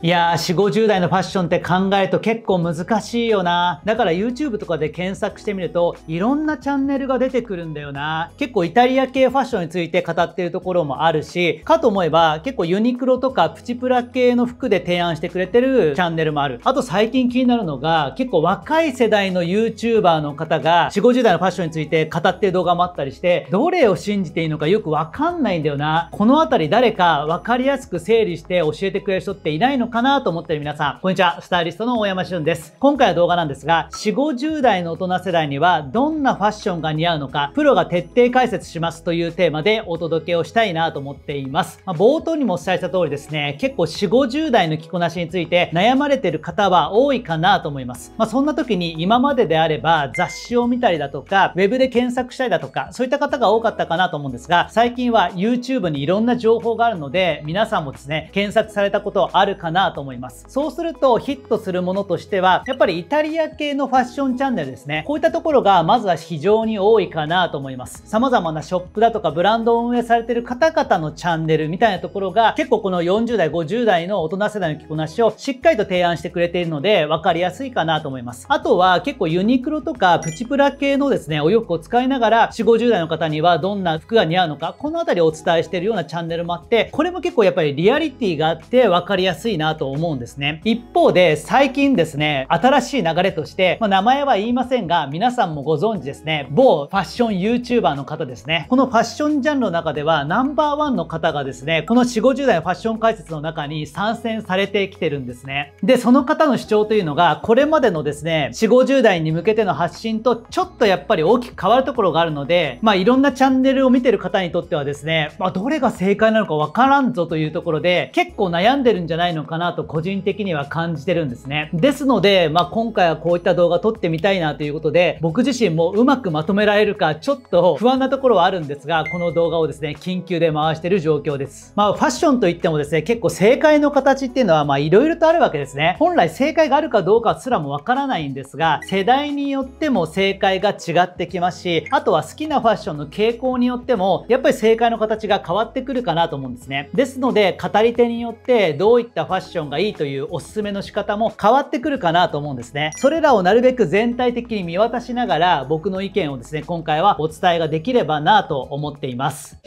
いやー、4、50代のファッションって考えると結構難しいよな。だから YouTube とかで検索してみると、いろんなチャンネルが出てくるんだよな。結構イタリア系ファッションについて語ってるところもあるし、かと思えば結構ユニクロとかプチプラ系の服で提案してくれてるチャンネルもある。あと最近気になるのが、結構若い世代の YouTuber の方が4、50代のファッションについて語ってる動画もあったりして、どれを信じていいのかよくわかんないんだよな。このあたり誰かわかりやすく整理して教えてくれる人っていないのかなと思っている皆さん、こんにちは、スタイリストの大山俊です。今回は動画なんですが、4、50代の大人世代にはどんなファッションが似合うのか、プロが徹底解説しますというテーマでお届けをしたいなと思っています。まあ、冒頭にもお伝えした通りですね、結構4、50代の着こなしについて悩まれてる方は多いかなと思います。まあ、そんな時に今までであれば雑誌を見たりだとか、ウェブで検索したりだとか、そういった方が多かったかなと思うんですが、最近は YouTube にいろんな情報があるので、皆さんもですね、検索されたことあるかななと思いますそうするとヒットするものとしてはやっぱりイタリア系のファッションチャンネルですねこういったところがまずは非常に多いかなと思います様々なショップだとかブランドを運営されてる方々のチャンネルみたいなところが結構この40代50代の大人世代の着こなしをしっかりと提案してくれているので分かりやすいかなと思いますあとは結構ユニクロとかプチプラ系のですねお洋服を使いながら4 5 0代の方にはどんな服が似合うのかこの辺りをお伝えしているようなチャンネルもあってこれも結構やっぱりリアリティがあって分かりやすいななと思うんですね。一方で最近ですね、新しい流れとして、まあ、名前は言いませんが、皆さんもご存知ですね、某ファッション YouTuber の方ですね。このファッションジャンルの中ではナンバーワンの方がですね、この4、50代のファッション解説の中に参戦されてきてるんですね。で、その方の主張というのが、これまでのですね、4、50代に向けての発信とちょっとやっぱり大きく変わるところがあるので、まあいろんなチャンネルを見てる方にとってはですね、まあどれが正解なのかわからんぞというところで、結構悩んでるんじゃないのかなかなと個人的には感じてるんですね。ですので、まあ、今回はこういった動画撮ってみたいなということで、僕自身もうまくまとめられるかちょっと不安なところはあるんですが、この動画をですね、緊急で回してる状況です。まあ、ファッションといってもですね、結構正解の形っていうのは、まあ、いろいろとあるわけですね。本来正解があるかどうかすらもわからないんですが、世代によっても正解が違ってきますし、あとは好きなファッションの傾向によっても、やっぱり正解の形が変わってくるかなと思うんですね。ですので、語り手によってどういったファッションションがいいというおすすめの仕方も変わってくるかなと思うんですね。それらをなるべく全体的に見渡しながら僕の意見をですね、今回はお伝えができればなと思っています。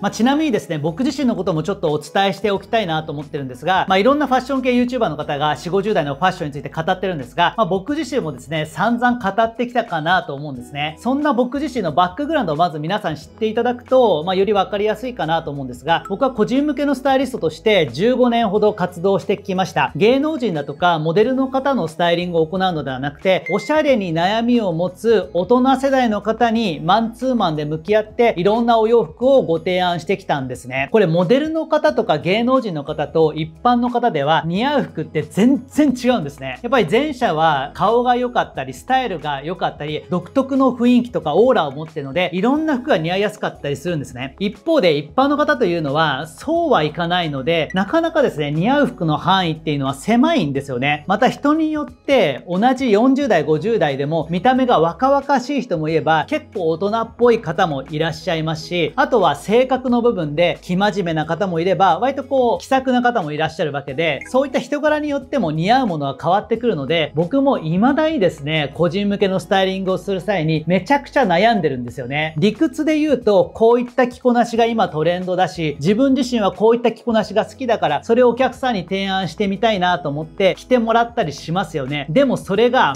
まあ、ちなみにですね、僕自身のこともちょっとお伝えしておきたいなと思ってるんですが、まあ、いろんなファッション系 YouTuber の方が4、50代のファッションについて語ってるんですが、まあ、僕自身もですね、散々語ってきたかなと思うんですね。そんな僕自身のバックグラウンドをまず皆さん知っていただくと、まあ、よりわかりやすいかなと思うんですが、僕は個人向けのスタイリストとして15年ほど活動してきました。芸能人だとかモデルの方のスタイリングを行うのではなくて、おしゃれに悩みを持つ大人世代の方にマンツーマンで向き合って、いろんなお洋服をご提案談してきたんですね。これモデルの方とか芸能人の方と一般の方では似合う服って全然違うんですね。やっぱり前者は顔が良かったり、スタイルが良かったり、独特の雰囲気とかオーラを持ってるので、いろんな服が似合いやすかったりするんですね。一方で一般の方というのは、そうはいかないので、なかなかですね、似合う服の範囲っていうのは狭いんですよね。また人によって同じ40代、50代でも見た目が若々しい人もいれば、結構大人っぽい方もいらっしゃいますし、あとは性格の部分で、生真面目な方もいれば、割とこう、気さくな方もいらっしゃるわけで、そういった人柄によっても似合うものは変わってくるので、僕も未だにですね、個人向けのスタイリングをする際に、めちゃくちゃ悩んでるんですよね。理屈で言うと、こういった着こなしが今トレンドだし、自分自身はこういった着こなしが好きだから、それをお客さんに提案してみたいなと思って、着てもらったりしますよね。でもそれが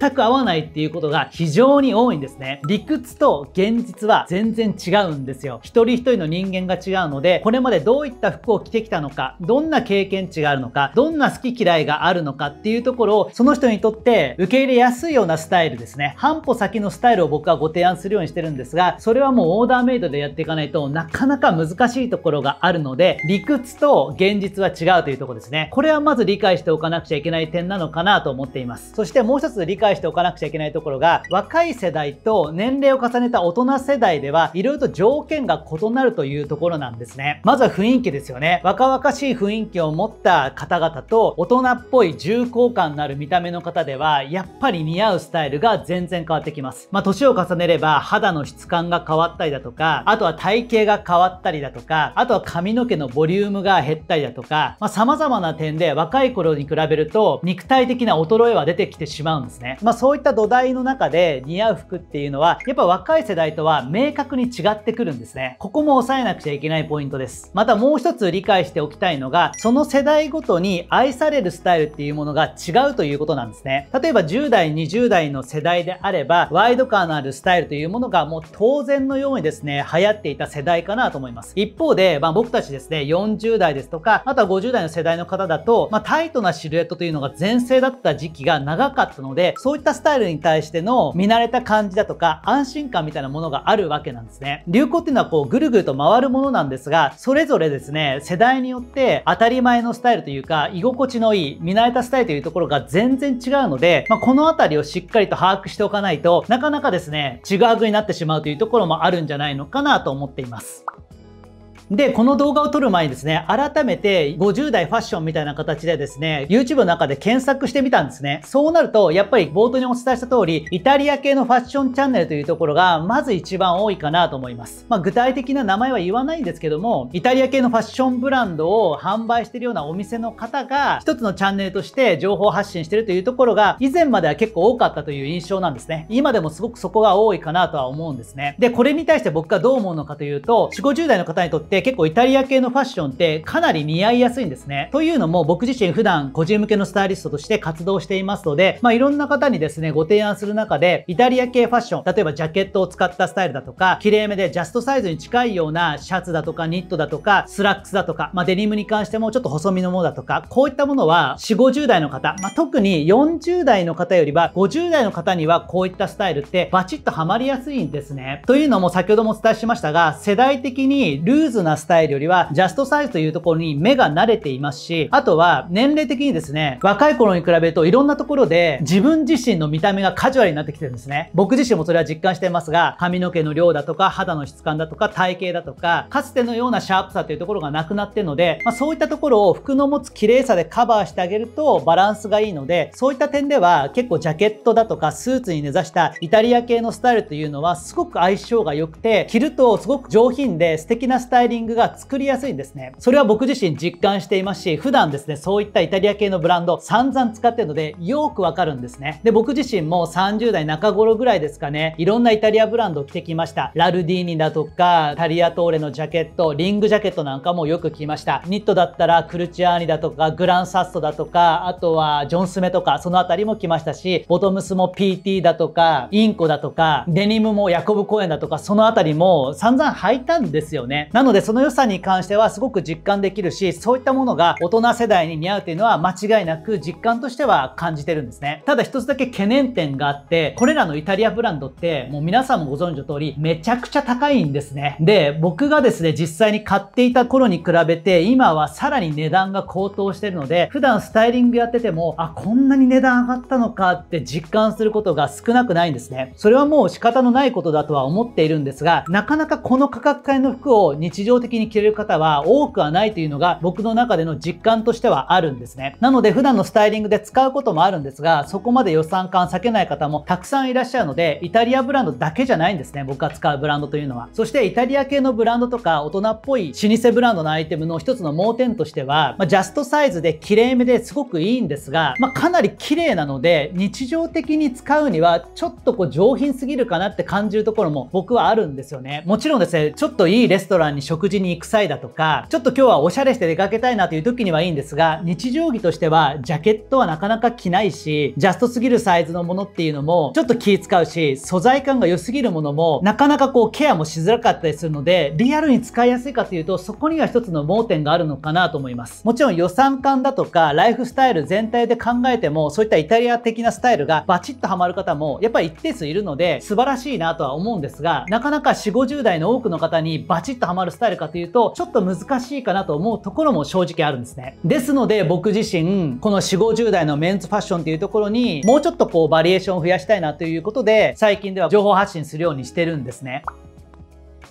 全く合わないっていうことが非常に多いんですね。理屈と現実は全然違うんですよ。一人一人のの人間が違うので、これまでどういった服を着てきたのか、どんな経験値があるのか、どんな好き嫌いがあるのかっていうところを、その人にとって受け入れやすいようなスタイルですね。半歩先のスタイルを僕はご提案するようにしてるんですが、それはもうオーダーメイドでやっていかないとなかなか難しいところがあるので、理屈と現実は違うというところですね。これはまず理解しておかなくちゃいけない点なのかなと思っています。そしてもう一つ理解しておかなくちゃいけないところが、若い世代と年齢を重ねた大人世代では、色々と条件が異なるというところなんですね。まずは雰囲気ですよね。若々しい雰囲気を持った方々と大人っぽい重厚感のある見た目の方では、やっぱり似合うスタイルが全然変わってきます。まあ、年を重ねれば肌の質感が変わったりだとか、あとは体型が変わったりだとか、あとは髪の毛のボリュームが減ったりだとか、まあ、様々な点で若い頃に比べると肉体的な衰えは出てきてしまうんですね。まあ、そういった土台の中で似合う服っていうのは、やっぱ若い世代とは明確に違ってくるんですね。ここも抑えなくちゃいけないポイントです。またもう一つ理解しておきたいのが、その世代ごとに愛されるスタイルっていうものが違うということなんですね。例えば10代、20代の世代であれば、ワイド感のあるスタイルというものがもう当然のようにですね、流行っていた世代かなと思います。一方で、まあ、僕たちですね、40代ですとか、あとは50代の世代の方だと、まあ、タイトなシルエットというのが前世だった時期が長かったので、そういったスタイルに対しての見慣れた感じだとか、安心感みたいなものがあるわけなんですね。流行っていうのはこう、ぐるぐると回るものなんですが、それぞれですね、世代によって当たり前のスタイルというか、居心地のいい、見慣れたスタイルというところが全然違うので、まあ、この辺りをしっかりと把握しておかないとなかなかですね、ちぐはぐになってしまうというところもあるんじゃないのかなと思っています。で、この動画を撮る前にですね、改めて50代ファッションみたいな形でですね、YouTube の中で検索してみたんですね。そうなると、やっぱり冒頭にお伝えした通り、イタリア系のファッションチャンネルというところが、まず一番多いかなと思います。まあ、具体的な名前は言わないんですけども、イタリア系のファッションブランドを販売してるようなお店の方が、一つのチャンネルとして情報発信してるというところが、以前までは結構多かったという印象なんですね。今でもすごくそこが多いかなとは思うんですね。で、これに対して僕がどう思うのかというと、4、50代の方にとって、って結構イタリア系のファッションってかなり似合いやすいんですね。というのも僕自身普段個人向けのスタイリストとして活動していますので、まあいろんな方にですね、ご提案する中でイタリア系ファッション、例えばジャケットを使ったスタイルだとか、きれいめでジャストサイズに近いようなシャツだとかニットだとか、スラックスだとか、まあデニムに関してもちょっと細身のものだとか、こういったものは4、50代の方、まあ特に40代の方よりは50代の方にはこういったスタイルってバチッとハマりやすいんですね。というのも先ほどもお伝えしましたが、世代的にルーズなスタイルよりは、ジャストサイズというところに目が慣れていますし、あとは年齢的にですね、若い頃に比べるといろんなところで自分自身の見た目がカジュアルになってきてるんですね。僕自身もそれは実感していますが、髪の毛の量だとか、肌の質感だとか、体型だとか、かつてのようなシャープさというところがなくなってるので、まあ、そういったところを服の持つ綺麗さでカバーしてあげるとバランスがいいので、そういった点では結構ジャケットだとかスーツに根ざしたイタリア系のスタイルというのはすごく相性が良くて、着るとすごく上品で素敵なスタイリングミングが作りやすいんですね。それは僕自身実感していますし、普段ですね、そういったイタリア系のブランド散々使ってるので、よくわかるんですね。で、僕自身も30代中頃ぐらいですかね、いろんなイタリアブランドを着てきました。ラルディーニだとか、タリアトーレのジャケット、リングジャケットなんかもよく着ました。ニットだったらクルチアーニだとか、グランサッソだとか、あとはジョンスメとか、そのあたりも着ましたし、ボトムスも PT だとか、インコだとか、デニムもヤコブ公園だとか、そのあたりも散々履いたんですよね。なので、その良さに関してはすごく実感できるし、そういったものが大人世代に似合うというのは間違いなく実感としては感じてるんですね。ただ一つだけ懸念点があって、これらのイタリアブランドってもう皆さんもご存知の通りめちゃくちゃ高いんですね。で、僕がですね、実際に買っていた頃に比べて今はさらに値段が高騰してるので、普段スタイリングやってても、あ、こんなに値段上がったのかって実感することが少なくないんですね。それはもう仕方のないことだとは思っているんですが、なかなかこの価格帯の服を日常常的に着れる方は多くはないというのが僕の中での実感としてはあるんですね。なので普段のスタイリングで使うこともあるんですが、そこまで予算感避けない方もたくさんいらっしゃるので、イタリアブランドだけじゃないんですね。僕が使うブランドというのは。そしてイタリア系のブランドとか大人っぽい老舗ブランドのアイテムの一つの盲点としては、まあ、ジャストサイズで綺麗めですごくいいんですが、まあ、かなり綺麗なので、日常的に使うにはちょっとこう上品すぎるかなって感じるところも僕はあるんですよね。もちろんですね、ちょっといいレストランに食食事に行く際だとか、ちょっと今日はおしゃれして出かけたいなという時にはいいんですが、日常着としてはジャケットはなかなか着ないし、ジャストすぎるサイズのものっていうのもちょっと気使うし、素材感が良すぎるものもなかなかこうケアもしづらかったりするので、リアルに使いやすいかというと、そこには一つの盲点があるのかなと思います。もちろん予算感だとか、ライフスタイル全体で考えても、そういったイタリア的なスタイルがバチッとハマる方も、やっぱり一定数いるので、素晴らしいなとは思うんですが、なかなか4、50代の多くの方にバチッとハマるスタイルえるかというと、ちょっと難しいかなと思うところも正直あるんですね。ですので僕自身、この4、50代のメンズファッションっていうところに、もうちょっとこうバリエーションを増やしたいなということで、最近では情報発信するようにしてるんですね。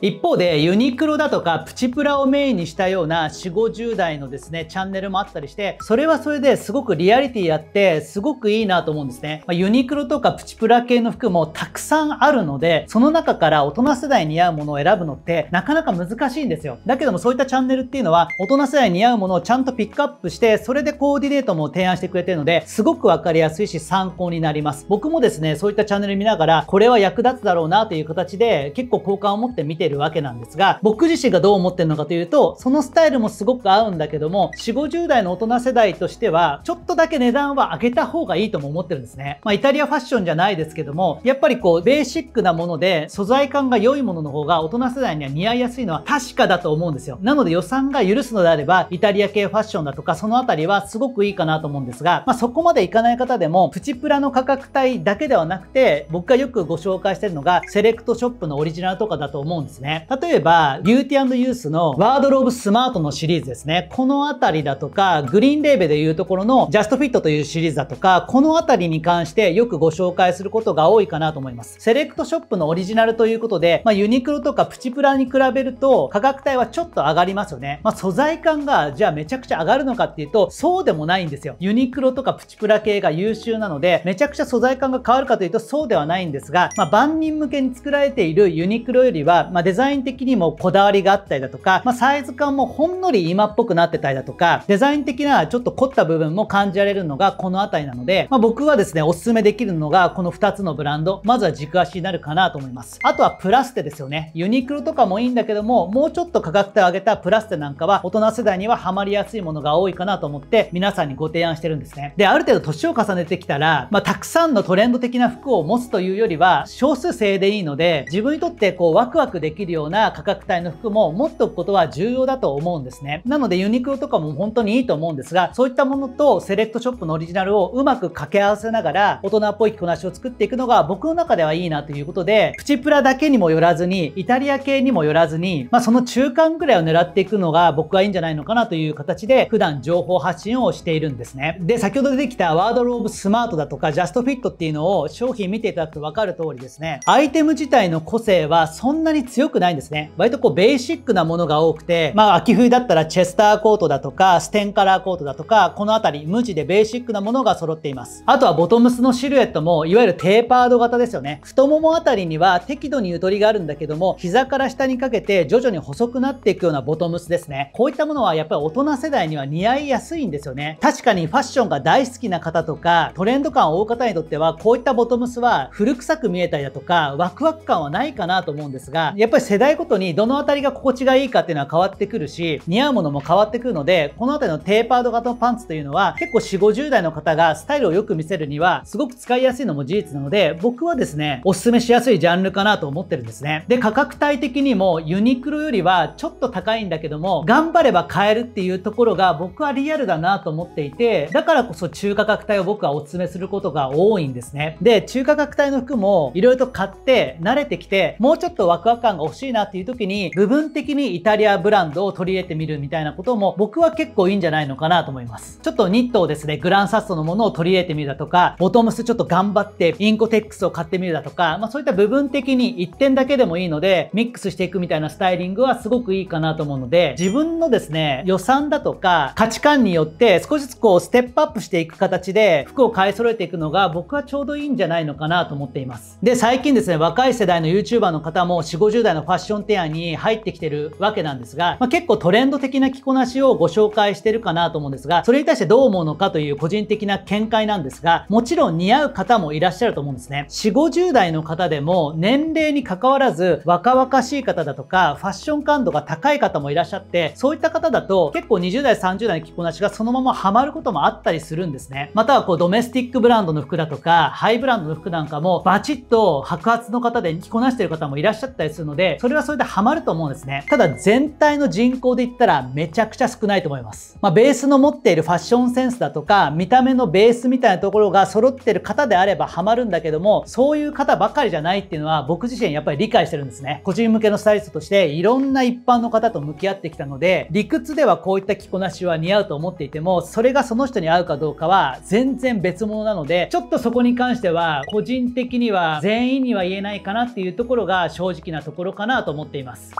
一方でユニクロだとかプチプラをメインにしたような4 5 0代のですねチャンネルもあったりしてそれはそれですごくリアリティあってすごくいいなと思うんですね、まあ、ユニクロとかプチプラ系の服もたくさんあるのでその中から大人世代に合うものを選ぶのってなかなか難しいんですよだけどもそういったチャンネルっていうのは大人世代に合うものをちゃんとピックアップしてそれでコーディネートも提案してくれてるのですごく分かりやすいし参考になります僕もですねそういったチャンネル見ながらこれは役立つだろうなという形で結構好感を持って見ててるわけなんですが、僕自身がどう思ってるのかというと、そのスタイルもすごく合うんだけども、4、50代の大人世代としては、ちょっとだけ値段は上げた方がいいとも思ってるんですね。まあ、イタリアファッションじゃないですけども、やっぱりこう、ベーシックなもので、素材感が良いものの方が大人世代には似合いやすいのは確かだと思うんですよ。なので予算が許すのであれば、イタリア系ファッションだとか、そのあたりはすごくいいかなと思うんですが、まあ、そこまでいかない方でも、プチプラの価格帯だけではなくて、僕がよくご紹介してるのが、セレクトショップのオリジナルとかだと思うんですですね。例えば、ビューティーユースのワードローブスマートのシリーズですね。このあたりだとか、グリーンレーベでいうところのジャストフィットというシリーズだとか、このあたりに関してよくご紹介することが多いかなと思います。セレクトショップのオリジナルということで、まあ、ユニクロとかプチプラに比べると価格帯はちょっと上がりますよね。まあ、素材感がじゃあめちゃくちゃ上がるのかっていうと、そうでもないんですよ。ユニクロとかプチプラ系が優秀なので、めちゃくちゃ素材感が変わるかというとそうではないんですが、まあ、万人向けに作られているユニクロよりは、まデザイン的にもこだわりがあったりだとか、まあ、サイズ感もほんのり今っぽくなってたりだとか、デザイン的なちょっと凝った部分も感じられるのがこの辺りなので、まあ、僕はですね、おすすめできるのがこの2つのブランド、まずは軸足になるかなと思います。あとはプラステですよね。ユニクロとかもいいんだけども、もうちょっと価格帯を上げたプラステなんかは大人世代にはハマりやすいものが多いかなと思って皆さんにご提案してるんですね。で、ある程度年を重ねてきたら、まあ、たくさんのトレンド的な服を持つというよりは少数制でいいので、自分にとってこうワクワクできできるような価格帯の服も持っておくことは重要だと思うんですね。なのでユニクロとかも本当にいいと思うんですが、そういったものとセレクトショップのオリジナルをうまく掛け合わせながら大人っぽい着こなしを作っていくのが僕の中ではいいなということで、プチプラだけにもよらずに、イタリア系にもよらずに、まあ、その中間ぐらいを狙っていくのが僕はいいんじゃないのかなという形で普段情報発信をしているんですね。で、先ほど出てきたワードローブスマートだとかジャストフィットっていうのを商品見ていただくとわかる通りですね、アイテム自体の個性はそんなに強強くないんですね。割とこうベーシックなものが多くて、まあ秋冬だったらチェスターコートだとか、ステンカラーコートだとか、この辺り無地でベーシックなものが揃っています。あとはボトムスのシルエットも、いわゆるテーパード型ですよね。太ももあたりには適度にゆとりがあるんだけども、膝から下にかけて徐々に細くなっていくようなボトムスですね。こういったものはやっぱり大人世代には似合いやすいんですよね。確かにファッションが大好きな方とか、トレンド感を追う方にとっては、こういったボトムスは古臭く見えたりだとか、ワクワク感はないかなと思うんですが、やっぱぱり世代ごとにどの辺りが心地がいいかっていうのは変わってくるし、似合うものも変わってくるので、この辺りのテーパード型のパンツというのは結構4、50代の方がスタイルをよく見せるにはすごく使いやすいのも事実なので、僕はですね、おすすめしやすいジャンルかなと思ってるんですね。で、価格帯的にもユニクロよりはちょっと高いんだけども、頑張れば買えるっていうところが僕はリアルだなと思っていて、だからこそ中価格帯を僕はお勧めすることが多いんですね。で、中価格帯の服も色々と買って慣れてきて、もうちょっとワクワク感が欲しいなっていう時に、部分的にイタリアブランドを取り入れてみるみたいなことも、僕は結構いいんじゃないのかなと思います。ちょっとニットをですね、グランサストのものを取り入れてみるだとか、ボトムスちょっと頑張ってインコテックスを買ってみるだとか、まあそういった部分的に1点だけでもいいので、ミックスしていくみたいなスタイリングはすごくいいかなと思うので、自分のですね、予算だとか価値観によって少しずつこうステップアップしていく形で服を買い揃えていくのが僕はちょうどいいんじゃないのかなと思っています。で、最近ですね、若い世代の YouTuber の方も4、50代のファッション提案に入ってきてるわけなんですが、まあ、結構トレンド的な着こなしをご紹介してるかなと思うんですが、それに対してどう思うのかという個人的な見解なんですが、もちろん似合う方もいらっしゃると思うんですね。4、50代の方でも年齢に関わらず若々しい方だとか、ファッション感度が高い方もいらっしゃって、そういった方だと結構20代、30代の着こなしがそのままハマることもあったりするんですね。またはこうドメスティックブランドの服だとか、ハイブランドの服なんかもバチッと白髪の方で着こなしてる方もいらっしゃったりするので、ので、それはそれでハマると思うんですね。ただ全体の人口で言ったらめちゃくちゃ少ないと思います。まあ、ベースの持っているファッションセンスだとか、見た目のベースみたいなところが揃ってる方であればハマるんだけども、そういう方ばかりじゃないっていうのは僕自身やっぱり理解してるんですね。個人向けのスタイリストとしていろんな一般の方と向き合ってきたので、理屈ではこういった着こなしは似合うと思っていても、それがその人に合うかどうかは全然別物なので、ちょっとそこに関しては個人的には全員には言えないかなっていうところが正直なところころかなと思っています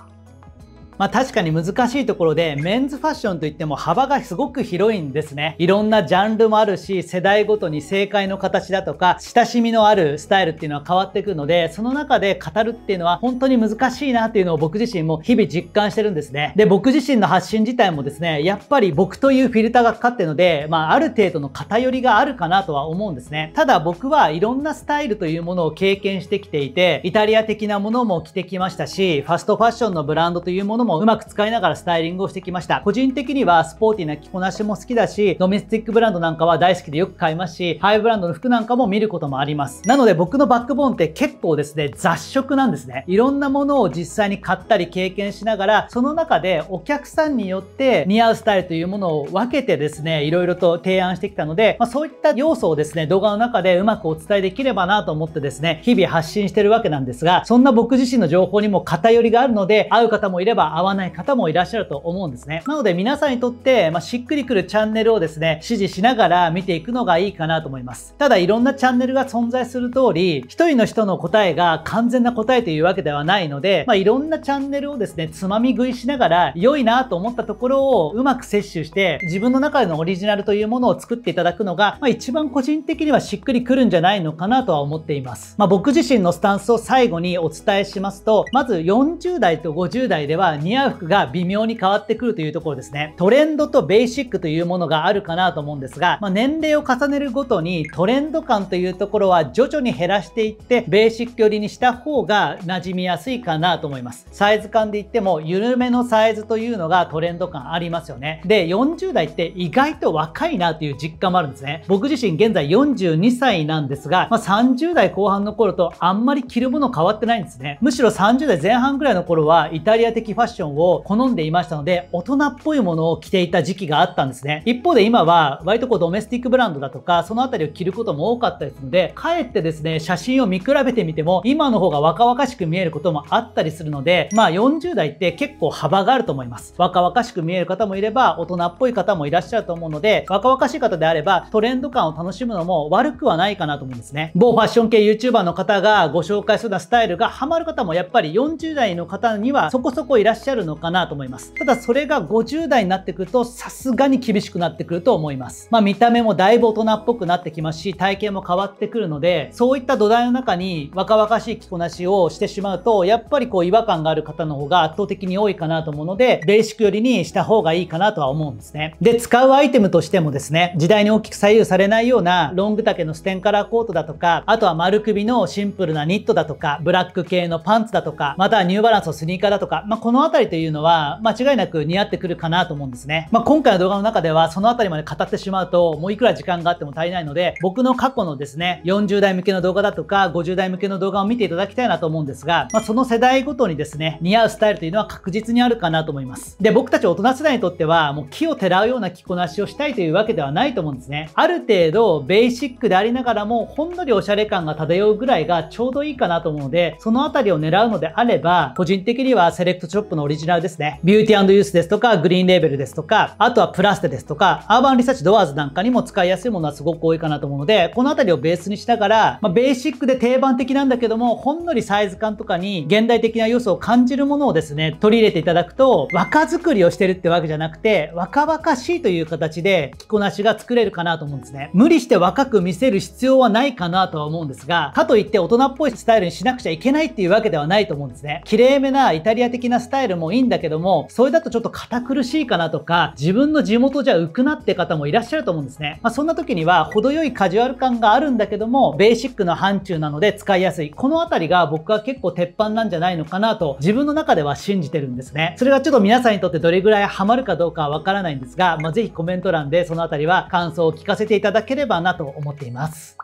まあ、確かに難しいところでメンズファッションといっても幅がすごく広いんですねいろんなジャンルもあるし世代ごとに正解の形だとか親しみのあるスタイルっていうのは変わってくるのでその中で語るっていうのは本当に難しいなっていうのを僕自身も日々実感してるんですねで僕自身の発信自体もですねやっぱり僕というフィルターがかかってるので、まあ、ある程度の偏りがあるかなとは思うんですねただ僕はいろんなスタイルというものを経験してきていてイタリア的なものも着てきましたしファストファッションのブランドというものもうまく使いながらスタイリングをしてきました。個人的にはスポーティーな着こなしも好きだし、ドメスティックブランドなんかは大好きでよく買いますし、ハイブランドの服なんかも見ることもあります。なので僕のバックボーンって結構ですね、雑食なんですね。いろんなものを実際に買ったり経験しながら、その中でお客さんによって似合うスタイルというものを分けてですね、いろいろと提案してきたので、まあ、そういった要素をですね、動画の中でうまくお伝えできればなと思ってですね、日々発信してるわけなんですが、そんな僕自身の情報にも偏りがあるので、会う方もいれば合わない方もいらっしゃると思うんですね。なので皆さんにとって、まあ、しっくりくるチャンネルをですね、指示しながら見ていくのがいいかなと思います。ただいろんなチャンネルが存在する通り、一人の人の答えが完全な答えというわけではないので、まあ、いろんなチャンネルをですね、つまみ食いしながら、良いなと思ったところをうまく摂取して、自分の中でのオリジナルというものを作っていただくのが、まあ、一番個人的にはしっくりくるんじゃないのかなとは思っています。まあ、僕自身のスタンスを最後にお伝えしますと、まず40代と50代では似合う服が微妙に変わってくるというところですね。トレンドとベーシックというものがあるかなと思うんですが、まあ、年齢を重ねるごとにトレンド感というところは徐々に減らしていって、ベーシック寄りにした方が馴染みやすいかなと思います。サイズ感で言っても、緩めのサイズというのがトレンド感ありますよね。で、40代って意外と若いなという実感もあるんですね。僕自身現在42歳なんですが、まあ、30代後半の頃とあんまり着るもの変わってないんですね。むしろ30代前半ぐらいの頃はイタリア的ファッションションを好んでいましたので、大人っぽいものを着ていた時期があったんですね。一方で今は、割とこうドメスティックブランドだとか、そのあたりを着ることも多かったですので、かえってですね、写真を見比べてみても、今の方が若々しく見えることもあったりするので、まあ40代って結構幅があると思います。若々しく見える方もいれば、大人っぽい方もいらっしゃると思うので、若々しい方であれば、トレンド感を楽しむのも悪くはないかなと思うんですね。某ファッション系 YouTuber の方がご紹介するようなスタイルがハマる方もやっぱり40代の方にはそこそこいらっしゃるしゃるのかなと思います。ただそれが50代になってくるとさすがに厳しくなってくると思います。まあ見た目もだいぶ大人っぽくなってきますし、体型も変わってくるので、そういった土台の中に若々しい着こなしをしてしまうと、やっぱりこう違和感がある方の方が圧倒的に多いかなと思うので、ベーシックよりにした方がいいかなとは思うんですね。で、使うアイテムとしてもですね、時代に大きく左右されないようなロング丈のステンカラーコートだとか、あとは丸首のシンプルなニットだとか、ブラック系のパンツだとか、またはニューバランスのスニーカーだとか、まあ、この辺りというのは、間違いなく似合ってくるかなと思うんですね。まあ、今回の動画の中では、そのあたりまで語ってしまうと、もういくら時間があっても足りないので、僕の過去のですね、40代向けの動画だとか、50代向けの動画を見ていただきたいなと思うんですが、まあ、その世代ごとにですね、似合うスタイルというのは確実にあるかなと思います。で、僕たち大人世代にとっては、もう木を照らうような着こなしをしたいというわけではないと思うんですね。ある程度、ベーシックでありながらも、ほんのりおしゃれ感が漂うぐらいがちょうどいいかなと思うので、そのあたりを狙うのであれば、個人的にはセレクトショップのオリジナルですね。ビューティーユースですとか、グリーンレーベルですとか、あとはプラステですとか、アーバンリサーチドアーズなんかにも使いやすいものはすごく多いかなと思うので、この辺りをベースにしながら、まあ、ベーシックで定番的なんだけども、ほんのりサイズ感とかに現代的な要素を感じるものをですね、取り入れていただくと、若作りをしてるってわけじゃなくて、若々しいという形で着こなしが作れるかなと思うんですね。無理して若く見せる必要はないかなとは思うんですが、かといって大人っぽいスタイルにしなくちゃいけないっていうわけではないと思うんですね。綺麗めなイタリア的なスタイルでもいいんだけども、それだとちょっと堅苦しいかなとか、自分の地元じゃ浮くなって方もいらっしゃると思うんですね。まあ、そんな時には、程よいカジュアル感があるんだけども、ベーシックな範疇なので使いやすい。このあたりが僕は結構鉄板なんじゃないのかなと、自分の中では信じてるんですね。それがちょっと皆さんにとってどれぐらいハマるかどうかはわからないんですが、まあ、ぜひコメント欄でそのあたりは感想を聞かせていただければなと思っています。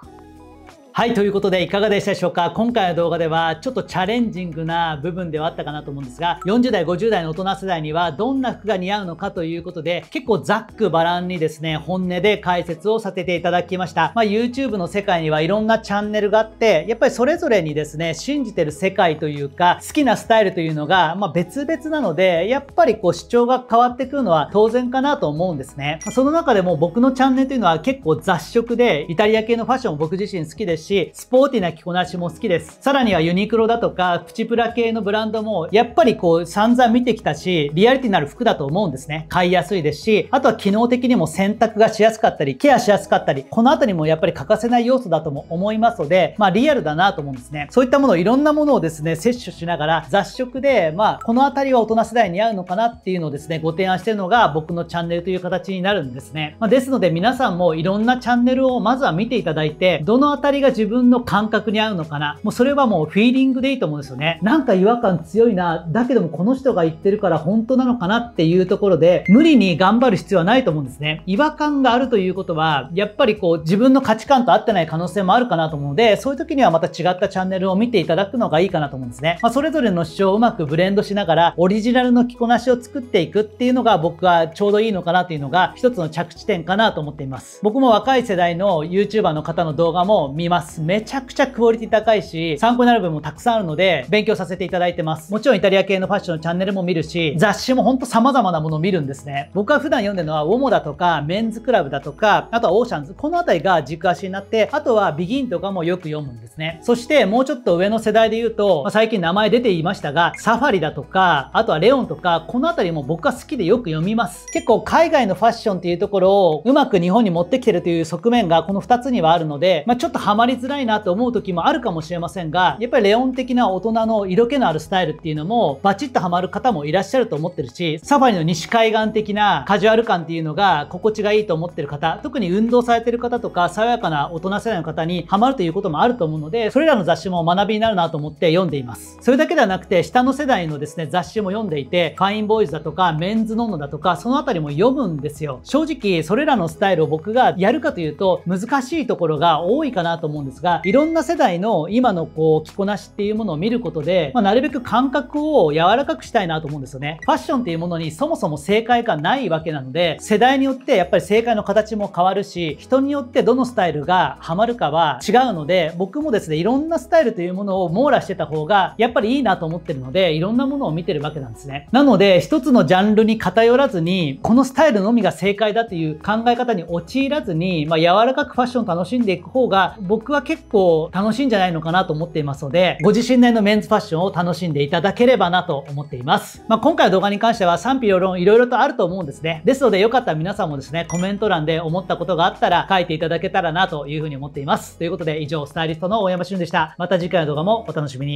はい、ということでいかがでしたでしょうか今回の動画ではちょっとチャレンジングな部分ではあったかなと思うんですが、40代、50代の大人世代にはどんな服が似合うのかということで、結構ざっくばらんにですね、本音で解説をさせていただきました。まあ、YouTube の世界にはいろんなチャンネルがあって、やっぱりそれぞれにですね、信じてる世界というか、好きなスタイルというのが、まあ、別々なので、やっぱりこう主張が変わってくるのは当然かなと思うんですね。その中でも僕のチャンネルというのは結構雑食で、イタリア系のファッション僕自身好きでですし、スポーティな着こなしも好きです。さらにはユニクロだとか、プチプラ系のブランドも、やっぱりこう散々見てきたし、リアリティのある服だと思うんですね。買いやすいですし、あとは機能的にも選択がしやすかったり、ケアしやすかったり、このあたりもやっぱり欠かせない要素だとも思いますので、まあリアルだなと思うんですね。そういったものをいろんなものをですね、摂取しながら、雑食で、まあこのあたりは大人世代に合うのかなっていうのをですね、ご提案してるのが僕のチャンネルという形になるんですね。まあ、ですので皆さんもいろんなチャンネルをまずは見ていただいて、どのあたりが自分の感覚に合うのかな。もうそれはもうフィーリングでいいと思うんですよね。なんか違和感強いな。だけどもこの人が言ってるから本当なのかなっていうところで、無理に頑張る必要はないと思うんですね。違和感があるということは、やっぱりこう自分の価値観と合ってない可能性もあるかなと思うので、そういう時にはまた違ったチャンネルを見ていただくのがいいかなと思うんですね。まあ、それぞれの主張をうまくブレンドしながら、オリジナルの着こなしを作っていくっていうのが僕はちょうどいいのかなというのが一つの着地点かなと思っています。僕も若い世代の YouTuber の方の動画も見ます。ます。めちゃくちゃクオリティ高いし、参考になる部分もたくさんあるので、勉強させていただいてます。もちろんイタリア系のファッションのチャンネルも見るし、雑誌もほんと様々なものを見るんですね。僕は普段読んでるのは、ウォモだとか、メンズクラブだとか、あとはオーシャンズ、この辺りが軸足になって、あとはビギンとかもよく読むんですね。そしてもうちょっと上の世代で言うと、まあ、最近名前出ていましたが、サファリだとか、あとはレオンとか、この辺りも僕は好きでよく読みます。結構海外のファッションっていうところをうまく日本に持ってきてるという側面がこの2つにはあるので、まあ、ちょっとハマりりづらいなと思う時もあるかもしれませんが、やっぱりレオン的な大人の色気のあるスタイルっていうのも、バチッとハマる方もいらっしゃると思ってるし、サファリの西海岸的なカジュアル感っていうのが心地がいいと思ってる方、特に運動されてる方とか、爽やかな大人世代の方にハマるということもあると思うので、それらの雑誌も学びになるなと思って読んでいます。それだけではなくて、下の世代のですね、雑誌も読んでいて、ファインボーイズだとか、メンズノンノだとか、そのあたりも読むんですよ。正直、それらのスタイルを僕がやるかというと、難しいところが多いかなと思うんうんですが、いろんな世代の今のこう着こなしっていうものを見ることで、まあ、なるべく感覚を柔らかくしたいなと思うんですよね。ファッションっていうものにそもそも正解がないわけなので、世代によってやっぱり正解の形も変わるし、人によってどのスタイルがハマるかは違うので、僕もですね、いろんなスタイルというものを網羅してた方が、やっぱりいいなと思ってるので、いろんなものを見てるわけなんですね。なので、一つのジャンルに偏らずに、このスタイルのみが正解だという考え方に陥らずに、まあ、柔らかくファッションを楽しんでいく方が、僕は結構楽しいんじゃないのかなと思っていますので、ご自身なりのメンズファッションを楽しんでいただければなと思っています。まあ、今回の動画に関しては賛否両論いろいろとあると思うんですね。ですのでよかったら皆さんもですね、コメント欄で思ったことがあったら書いていただけたらなというふうに思っています。ということで以上、スタイリストの大山俊でした。また次回の動画もお楽しみに。